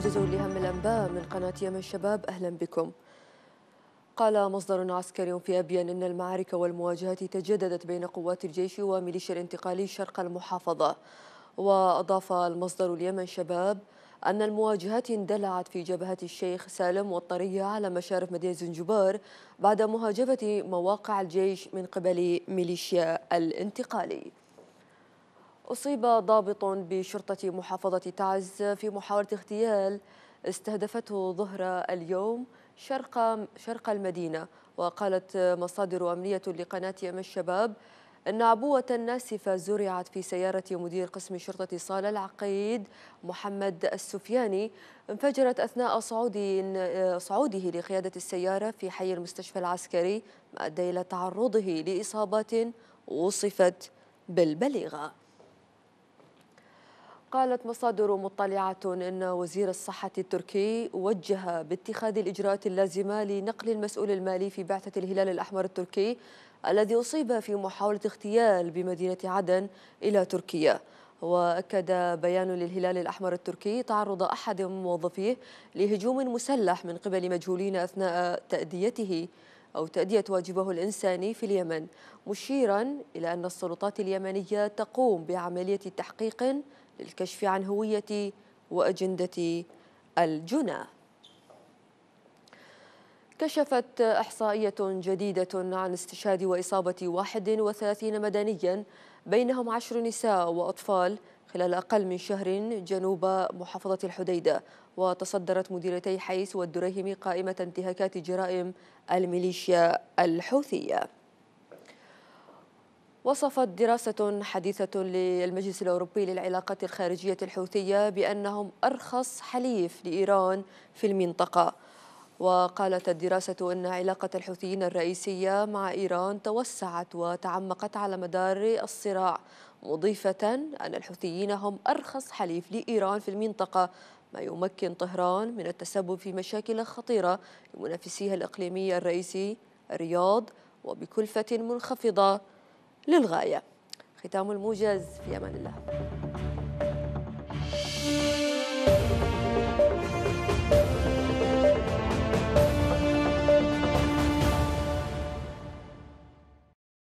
موجز لهم الأنباء من قناة يمن الشباب أهلا بكم قال مصدر عسكري في أبيان أن المعارك والمواجهات تجددت بين قوات الجيش وميليشيا الانتقالي شرق المحافظة وأضاف المصدر اليمن شباب أن المواجهات اندلعت في جبهة الشيخ سالم والطرية على مشارف مدينة زنجبار بعد مهاجمة مواقع الجيش من قبل ميليشيا الانتقالي أصيب ضابط بشرطة محافظة تعز في محاولة اغتيال استهدفته ظهر اليوم شرق شرق المدينة وقالت مصادر أمنية لقناة أم الشباب أن عبوة ناسفة زرعت في سيارة مدير قسم شرطة صالة العقيد محمد السفياني انفجرت أثناء صعوده لقيادة السيارة في حي المستشفى العسكري ما أدى إلى تعرضه لإصابات وصفت بالبليغة قالت مصادر مطلعة أن وزير الصحة التركي وجه باتخاذ الإجراءات اللازمة لنقل المسؤول المالي في بعثة الهلال الأحمر التركي الذي أصيب في محاولة اغتيال بمدينة عدن إلى تركيا وأكد بيان للهلال الأحمر التركي تعرض أحد موظفيه لهجوم مسلح من قبل مجهولين أثناء تأديته أو تأدية واجبه الإنساني في اليمن مشيرا إلى أن السلطات اليمنية تقوم بعملية تحقيق للكشف عن هوية وأجندة الجنى كشفت إحصائية جديدة عن استشهاد وإصابة 31 مدنيا بينهم عشر نساء وأطفال خلال أقل من شهر جنوب محافظة الحديدة وتصدرت مديرتي حيس والدريهمي قائمة انتهاكات جرائم الميليشيا الحوثية وصفت دراسة حديثة للمجلس الأوروبي للعلاقات الخارجية الحوثية بأنهم أرخص حليف لإيران في المنطقة وقالت الدراسة أن علاقة الحوثيين الرئيسية مع إيران توسعت وتعمقت على مدار الصراع مضيفة أن الحوثيين هم أرخص حليف لإيران في المنطقة ما يمكن طهران من التسبب في مشاكل خطيرة لمنافسيها الإقليمي الرئيسي الرياض وبكلفة منخفضة للغاية ختام الموجز في أمان الله